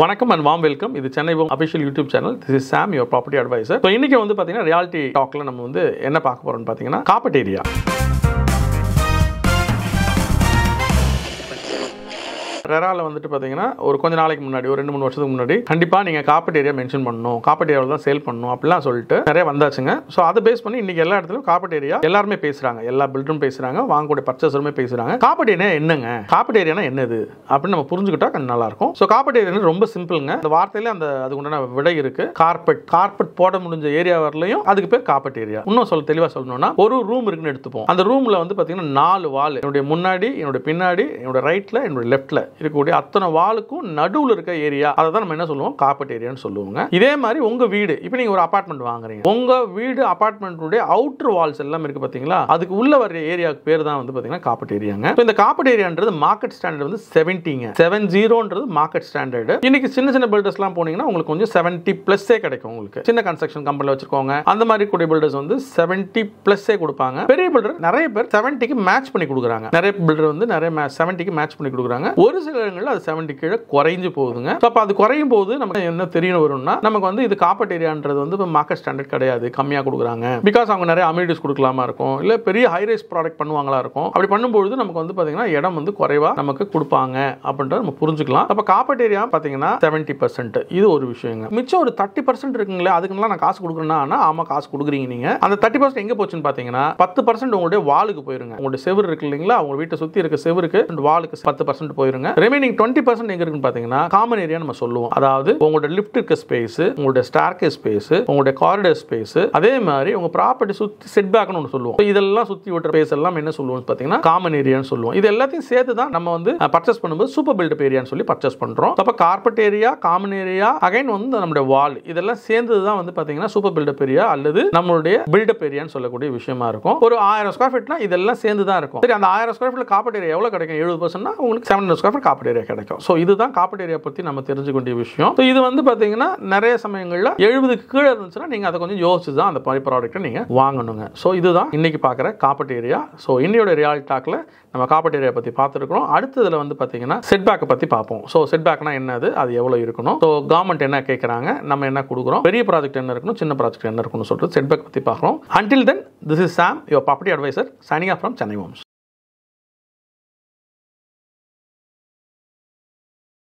வணக்கம் and warm welcome இது Chennai official YouTube channel this is Sam your property advisor so இன்றைக்கி வந்து பார்த்தீங்கன்னா ரியாலிட்டி டாக்ல நம்ம வந்து என்ன பார்க்க போகிறோம்னு பார்த்தீங்கன்னா காப்பட் ஏரியா ரெரால வந்துட்டு பார்த்தீங்கன்னா ஒரு கொஞ்சம் நாளைக்கு முன்னாடி ஒரு ரெண்டு மூணு வருஷத்துக்கு முன்னாடி கண்டிப்பாக நீங்கள் காப்பட் ஏரியா மென்ஷன் பண்ணணும் காப்பட் ஏரியாவில் தான் சேல் பண்ணணும் அப்படிலாம் சொல்லிட்டு நிறைய வந்தாச்சுங்க ஸோ அதை பேஸ் பண்ணி இன்றைக்கி எல்லா இடத்துலையும் காப்பட் ஏரியா எல்லாருமே பேசுகிறாங்க எல்லா பில்டரும் பேசுகிறாங்க வாங்கக்கூடிய பர்ச்சேசருமே பேசுகிறாங்க காப்பட் ஏரியா என்னங்க காப்பட் ஏரியானா என்னது அப்படின்னு நம்ம புரிஞ்சுக்கிட்டா கொஞ்சம் நல்லாயிருக்கும் ஸோ காப்பட் ஏரியா ரொம்ப சிம்பிளுங்க அந்த வார்த்தையில அந்த அது உண்டான விடை இருக்குது கார்பெட் கார்பெட் போட முடிஞ்ச ஏரியா வரலையும் அதுக்கு பேர் காப்பட் ஏரியா இன்னும் சொல்ல தெளிவாக சொல்லணும்னா ஒரு ரூம் இருக்குன்னு எடுத்துப்போம் அந்த ரூமில் வந்து பார்த்தீங்கன்னா நாலு வால் என்னுடைய முன்னாடி என்னுடைய பின்னாடி என்னோட ரைட்டில் என்னுடைய லெஃப்ட்டில் இருக்கக்கூடிய அத்தனை வாளுக்கும் நடுவில் இருக்க ஏரியா அதை தான் நம்ம என்ன சொல்லுவோம் காப்பட் ஏரியான்னு சொல்லுவோங்க இதே மாதிரி உங்கள் வீடு இப்போ நீங்கள் ஒரு அப்பார்ட்மெண்ட் வாங்குறீங்க உங்கள் வீடு அப்பார்ட்மெண்ட்டுடைய அவுட்டர் வால்ஸ் எல்லாம் இருக்குது பார்த்தீங்களா அதுக்கு உள்ள வர ஏரியாவுக்கு பேர் தான் வந்து பார்த்தீங்கன்னா காப்பட் ஏரியாங்க இந்த காப்பட் ஏரியான்றது மார்க்கெட் ஸ்டாண்டர்ட் வந்து செவன்ட்டிங்க செவன் ஜீரோன்றது மார்க்கெட் ஸ்டாண்டர்டு இன்னைக்கு சின்ன சின்ன பில்டர்ஸ்லாம் போனீங்கன்னா உங்களுக்கு கொஞ்சம் செவன்ட்டி ப்ளஸ்ஸே கிடைக்கும் உங்களுக்கு சின்ன கன்ஸ்ட்ரக்ஷன் கம்பெனியில் வச்சுருக்கோங்க அந்த மாதிரி கூடிய பில்டர்ஸ் வந்து செவன்ட்டி ப்ளஸ்ஸே கொடுப்பாங்க பெரிய பில்டர் நிறைய பேர் செவன்ட்டிக்கு மேட்ச் பண்ணி கொடுக்குறாங்க நிறைய பில்டர் வந்து நிறைய செவன்ட்டிக்கு மேட்ச் பண்ணி கொடுக்குறாங்க ஒரு சில இடங்களில் அது செவன்ட்டி கீழே குறைஞ்சு போகுதுங்க ஸோ அப்போ அது குறையும் போது நமக்கு என்ன தெரியணும் வரும்னா நமக்கு வந்து இது ஏரியான்றது வந்து இப்போ மார்க்கெட் ஸ்டாண்டர்ட் கிடையாது கம்மியாக கொடுக்குறாங்க பிகாஸ் அவங்க நிறைய அமியூனிட்டிஸ் கொடுக்கலாமா இருக்கும் இல்லை பெரிய ஹை ரைஸ் ப்ராடக்ட் பண்ணுவாங்களா இருக்கும் அப்படி பண்ணும்பொழுது நமக்கு வந்து பார்த்தீங்கன்னா இடம் வந்து குறைவாக நமக்கு கொடுப்பாங்க அப்படின்றத நம்ம புரிஞ்சுக்கலாம் அப்போ ஏரியா பார்த்தீங்கன்னா செவன்ட்டி பர்சன்ட் இது ஒரு விஷயங்க மிச்சம் ஒரு தேர்ட்டி பர்சன்ட் இருக்குங்களே அதுக்குலாம் நான் காசு கொடுக்குறேன்னா ஆமாம் காசு கொடுக்குறீங்க நீங்கள் அந்த தேர்ட்டி பர்சன்ட் எங்கே போச்சுன்னு பார்த்தீங்கன்னா பத்து பர்சன்ட் உங்களுடைய வாளுக்கு போயிருங்க உங்களுடைய செவர் இருக்கு இல்லைங்களா உங்க வீட்டை சுற்றி இருக்க செவருக்கு வாளுக்கு பத்து பர்சன்ட் போயிருங்க ரிமைனிங் டுவெண்ட்டி பர்சன்ட் எங்க இருக்குன்னு பாத்தீங்கன்னா காமன் ஏரியா நம்ம சொல்லுவோம் அதாவது உங்களோட லிப்ட் இருக்க ஸ்பேஸ் உங்களுடைய ஸ்டார்கே ஸ்பேஸ் உங்களுடைய காரிடர் ஸ்பேஸ் அதே மாதிரி உங்க ப்ராப்பர்ட்டி சுத்தி செட் பேக்னு ஒன்று சொல்லுவோம் இதெல்லாம் சுத்தி விட்டுற ஸ்பேஸ் எல்லாம் என்ன சொல்லுவோம் பாத்தீங்கன்னா காமன் ஏரியான்னு சொல்லுவோம் இது எல்லாத்தையும் சேர்த்து தான் நம்ம வந்து பர்ச்சேஸ் பண்ணும்போது சூப்பர் பில்டப் ஏரியான்னு சொல்லி பர்ச்சேஸ் பண்றோம் அப்ப carpet area common area again வந்து நம்மளுடைய வால் இதெல்லாம் சேர்ந்தது தான் வந்து பாத்தீங்கன்னா சூப்பர் பில்டப் ஏரியா அல்லது நம்மளுடைய பில்டப் ஏரியான்னு சொல்லக்கூடிய விஷயமா இருக்கும் ஒரு ஆயிரம் ஸ்கொயர் ஃபீட்னா இதெல்லாம் சேர்ந்து தான் இருக்கும் சரி அந்த ஆயிரம் ஸ்கொயர் ஃபீட்ல கார்பெட் ஏரியா எவ்வளவு கிடைக்கும் எழுபது பர்சன்ட்னா உங்களுக்கு செவன் ஸ்கொயர் அப்புறம் காப்பீடு கிடைக்கும் ஸோ இதுதான் காப்பீடு பற்றி நம்ம தெரிஞ்சுக்க விஷயம் ஸோ இது வந்து பார்த்தீங்கன்னா நிறைய சமயங்களில் எழுபதுக்கு கீழே இருந்துச்சுன்னா நீங்கள் அதை கொஞ்சம் யோசிச்சு தான் அந்த ப்ராடக்ட்டை நீங்கள் வாங்கணுங்க ஸோ இதுதான் இன்றைக்கி பார்க்குற ஏரியா ஸோ இன்னையோட ரியாலிட்டாக்கில் நம்ம நம்ம ஏரியா பற்றி பார்த்துருக்குறோம் அடுத்ததில் வந்து பார்த்தீங்கன்னா செட்பேக்கை பற்றி பார்ப்போம் ஸோ செட்பேக்னா என்னது அது எவ்வளோ இருக்கணும் ஸோ கவர்மெண்ட் என்ன கேட்குறாங்க நம்ம என்ன கொடுக்குறோம் பெரிய ப்ராஜெக்ட் என்ன இருக்கணும் சின்ன ப்ராஜெக்ட் என்ன இருக்கணும்னு சொல்லிட்டு செட்பேக் பற்றி பார்க்குறோம் until then this is Sam your property advisor signing off from Chennai Holmes